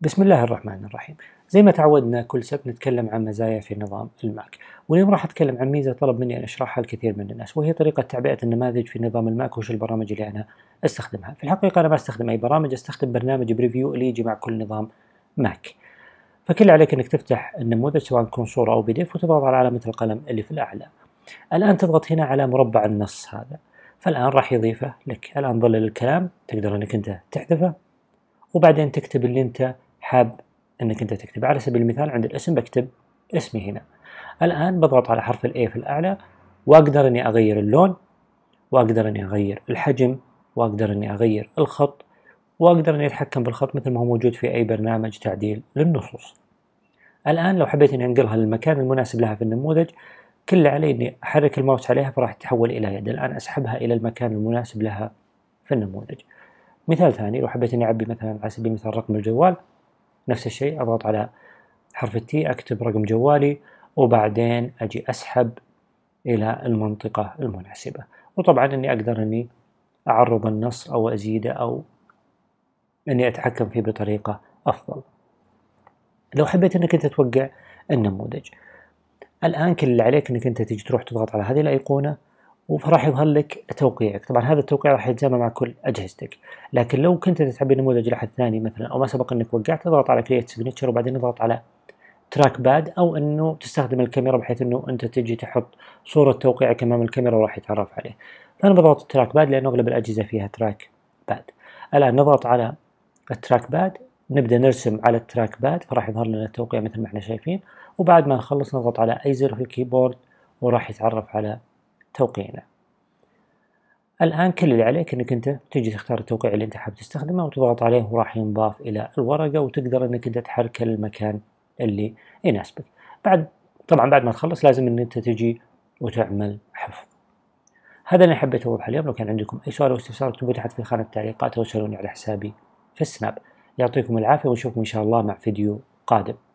بسم الله الرحمن الرحيم زي ما تعودنا كل سبت نتكلم عن مزايا في نظام الماك واليوم راح اتكلم عن ميزه طلب مني ان اشرحها الكثير من الناس وهي طريقه تعبئه النماذج في نظام الماك وش البرامج اللي انا استخدمها في الحقيقه انا ما استخدم اي برامج استخدم برنامج بريفيو اللي يجي مع كل نظام ماك فكل عليك انك تفتح النموذج سواء تكون صوره او بي دي اف وتضغط على علامه القلم اللي في الاعلى الان تضغط هنا على مربع النص هذا فالان راح يضيفه لك الان ظل الكلام تقدر انك انت تحذفه وبعدين تكتب اللي انت حاب انك انت تكتب على سبيل المثال عند الاسم بكتب اسمي هنا الان بضغط على حرف الاي في الاعلى واقدر اني اغير اللون واقدر اني اغير الحجم واقدر اني اغير الخط واقدر اني اتحكم بالخط مثل ما هو موجود في اي برنامج تعديل للنصوص الان لو حبيت اني انقلها للمكان المناسب لها في النموذج كل علي اني احرك الماوس عليها فراح تتحول الى يد الان اسحبها الى المكان المناسب لها في النموذج مثال ثاني لو حبيت اني اعبي مثلا على سبيل المثال رقم الجوال نفس الشيء أضغط على حرف التي أكتب رقم جوالي وبعدين أجي أسحب إلى المنطقة المناسبة وطبعا أني أقدر أني أعرض النص أو أزيده أو أني أتحكم فيه بطريقة أفضل لو حبيت أنك أنت توقع النموذج الآن كل اللي عليك أنك أنت تجي تروح تضغط على هذه الأيقونة فراح يظهر لك توقيعك طبعا هذا التوقيع راح يتجمع مع كل اجهزتك لكن لو كنت تبي نموذج لاحد ثاني مثلا او ما سبق انك وقعت تضغط على كرييت سيجنتشر وبعدين تضغط على تراك باد او انه تستخدم الكاميرا بحيث انه انت تجي تحط صوره توقيعك امام الكاميرا وراح يتعرف عليه فانا بضغط التراك باد لان اغلب الاجهزه فيها تراك باد الان نضغط على التراك باد نبدا نرسم على التراك باد فراح يظهر لنا التوقيع مثل ما احنا شايفين وبعد ما نخلص نضغط على اي زر في الكيبورد وراح يتعرف على توقيعنا الآن كل اللي عليك أنك أنت تجي تختار التوقيع اللي أنت حاب تستخدمه وتضغط عليه وراح ينضاف إلى الورقة وتقدر أنك أنت تحركه للمكان اللي يناسبك بعد طبعا بعد ما تخلص لازم أن أنت تجي وتعمل حفظ هذا اللي حبيت اوضحه اليوم لو كان عندكم اي سؤال او استفسار اكتبوا تحت في خانه التعليقات او سالوني على حسابي في السناب يعطيكم العافيه ونشوفكم ان شاء الله مع فيديو قادم